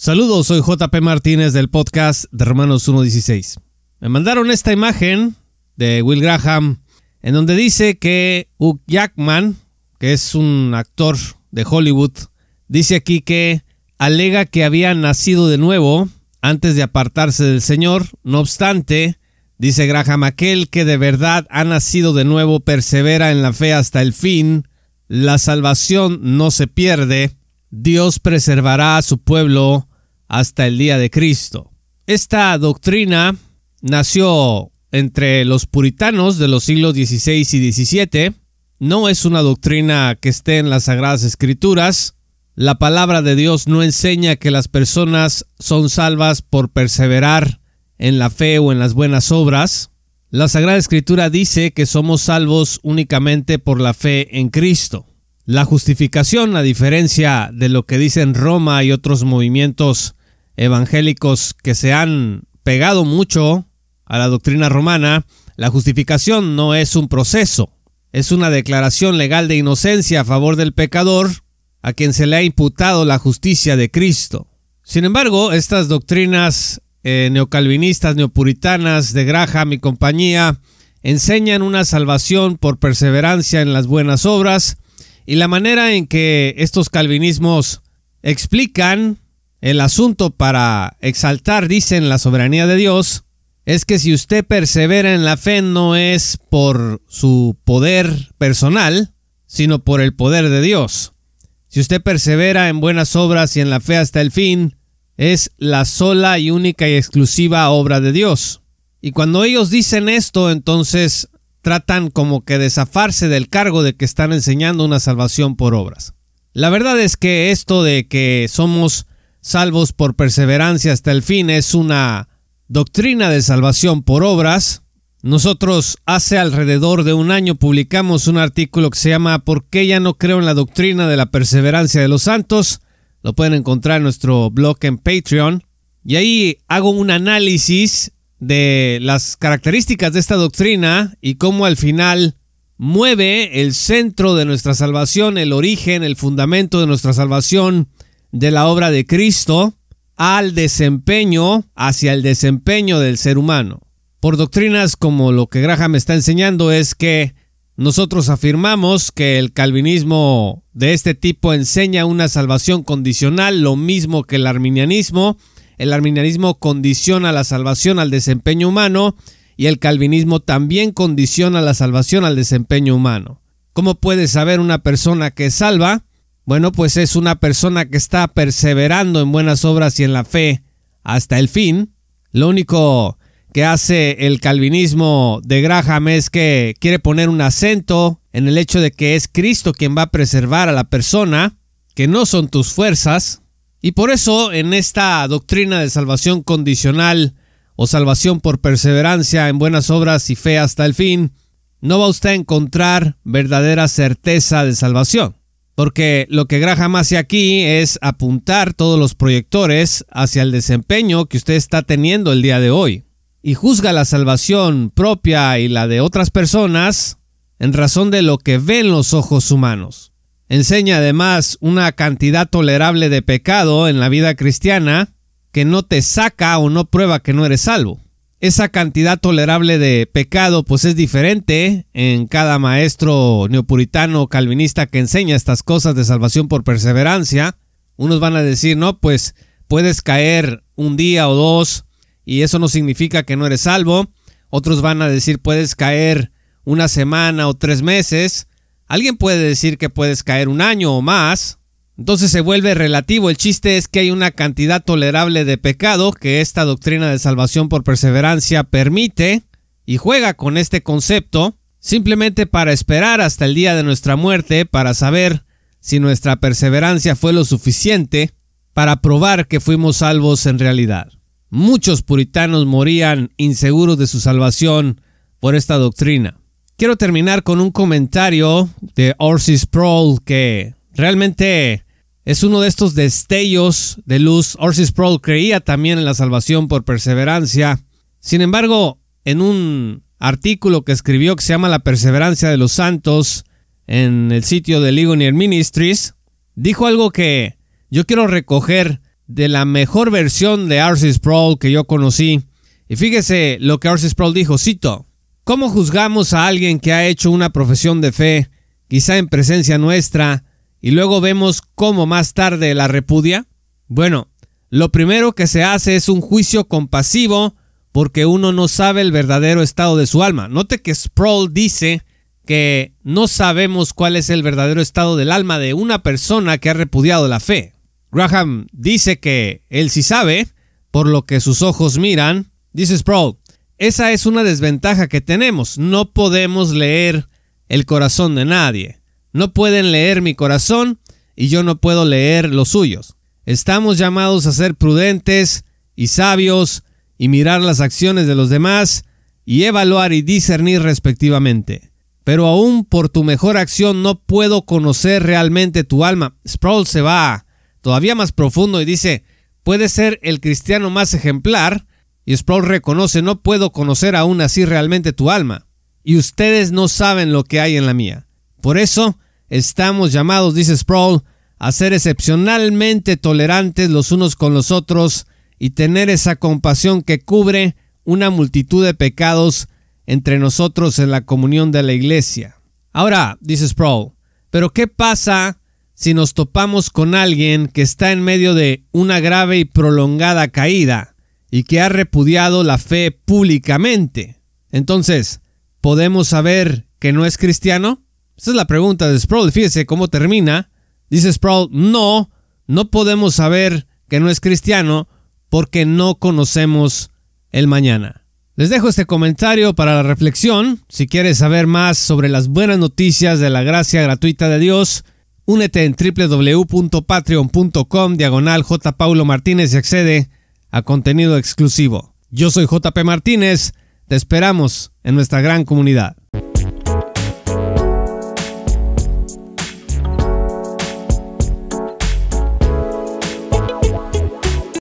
Saludos, soy JP Martínez del podcast de Romanos 1.16. Me mandaron esta imagen de Will Graham en donde dice que Hugh Jackman, que es un actor de Hollywood, dice aquí que alega que había nacido de nuevo antes de apartarse del Señor. No obstante, dice Graham, aquel que de verdad ha nacido de nuevo persevera en la fe hasta el fin, la salvación no se pierde, Dios preservará a su pueblo hasta el día de Cristo. Esta doctrina nació entre los puritanos de los siglos XVI y XVII. No es una doctrina que esté en las Sagradas Escrituras. La palabra de Dios no enseña que las personas son salvas por perseverar en la fe o en las buenas obras. La Sagrada Escritura dice que somos salvos únicamente por la fe en Cristo. La justificación, a diferencia de lo que dicen Roma y otros movimientos evangélicos que se han pegado mucho a la doctrina romana, la justificación no es un proceso, es una declaración legal de inocencia a favor del pecador a quien se le ha imputado la justicia de Cristo. Sin embargo, estas doctrinas eh, neocalvinistas, neopuritanas de Graham y compañía enseñan una salvación por perseverancia en las buenas obras y la manera en que estos calvinismos explican el asunto para exaltar, dicen, la soberanía de Dios es que si usted persevera en la fe no es por su poder personal, sino por el poder de Dios. Si usted persevera en buenas obras y en la fe hasta el fin, es la sola y única y exclusiva obra de Dios. Y cuando ellos dicen esto, entonces tratan como que desafarse del cargo de que están enseñando una salvación por obras. La verdad es que esto de que somos salvos por perseverancia hasta el fin es una doctrina de salvación por obras. Nosotros hace alrededor de un año publicamos un artículo que se llama ¿Por qué ya no creo en la doctrina de la perseverancia de los santos? Lo pueden encontrar en nuestro blog en Patreon. Y ahí hago un análisis de las características de esta doctrina y cómo al final mueve el centro de nuestra salvación, el origen, el fundamento de nuestra salvación de la obra de Cristo al desempeño, hacia el desempeño del ser humano. Por doctrinas como lo que Graham está enseñando es que nosotros afirmamos que el calvinismo de este tipo enseña una salvación condicional, lo mismo que el arminianismo. El arminianismo condiciona la salvación al desempeño humano y el calvinismo también condiciona la salvación al desempeño humano. ¿Cómo puede saber una persona que salva? Bueno, pues es una persona que está perseverando en buenas obras y en la fe hasta el fin. Lo único que hace el calvinismo de Graham es que quiere poner un acento en el hecho de que es Cristo quien va a preservar a la persona, que no son tus fuerzas. Y por eso en esta doctrina de salvación condicional o salvación por perseverancia en buenas obras y fe hasta el fin, no va usted a encontrar verdadera certeza de salvación porque lo que Graham hace aquí es apuntar todos los proyectores hacia el desempeño que usted está teniendo el día de hoy y juzga la salvación propia y la de otras personas en razón de lo que ven los ojos humanos. Enseña además una cantidad tolerable de pecado en la vida cristiana que no te saca o no prueba que no eres salvo esa cantidad tolerable de pecado pues es diferente ¿eh? en cada maestro neopuritano o calvinista que enseña estas cosas de salvación por perseverancia. Unos van a decir, no, pues puedes caer un día o dos y eso no significa que no eres salvo. Otros van a decir, puedes caer una semana o tres meses. Alguien puede decir que puedes caer un año o más, entonces se vuelve relativo. El chiste es que hay una cantidad tolerable de pecado que esta doctrina de salvación por perseverancia permite y juega con este concepto simplemente para esperar hasta el día de nuestra muerte para saber si nuestra perseverancia fue lo suficiente para probar que fuimos salvos en realidad. Muchos puritanos morían inseguros de su salvación por esta doctrina. Quiero terminar con un comentario de Orsis Sproul que realmente es uno de estos destellos de luz. Orsis Sproul creía también en la salvación por perseverancia. Sin embargo, en un artículo que escribió que se llama La perseverancia de los santos en el sitio de Ligonier Ministries, dijo algo que yo quiero recoger de la mejor versión de Orsis Sproul que yo conocí. Y fíjese lo que Orsis Sproul dijo, cito, ¿cómo juzgamos a alguien que ha hecho una profesión de fe, quizá en presencia nuestra, y luego vemos cómo más tarde la repudia? Bueno, lo primero que se hace es un juicio compasivo porque uno no sabe el verdadero estado de su alma. Note que Sproul dice que no sabemos cuál es el verdadero estado del alma de una persona que ha repudiado la fe. Graham dice que él sí sabe, por lo que sus ojos miran. Dice Sproul, esa es una desventaja que tenemos, no podemos leer el corazón de nadie. No pueden leer mi corazón y yo no puedo leer los suyos. Estamos llamados a ser prudentes y sabios y mirar las acciones de los demás y evaluar y discernir respectivamente. Pero aún por tu mejor acción no puedo conocer realmente tu alma. Sproul se va todavía más profundo y dice, puede ser el cristiano más ejemplar, y Sproul reconoce, no puedo conocer aún así realmente tu alma, y ustedes no saben lo que hay en la mía. Por eso, Estamos llamados, dice Sproul, a ser excepcionalmente tolerantes los unos con los otros y tener esa compasión que cubre una multitud de pecados entre nosotros en la comunión de la iglesia. Ahora, dice Sproul, pero ¿qué pasa si nos topamos con alguien que está en medio de una grave y prolongada caída y que ha repudiado la fe públicamente? Entonces, ¿podemos saber que no es cristiano? Esta es la pregunta de Sproul. Fíjese cómo termina. Dice Sproul, no, no podemos saber que no es cristiano porque no conocemos el mañana. Les dejo este comentario para la reflexión. Si quieres saber más sobre las buenas noticias de la gracia gratuita de Dios, únete en www.patreon.com diagonal J. Martínez y accede a contenido exclusivo. Yo soy JP Martínez, te esperamos en nuestra gran comunidad.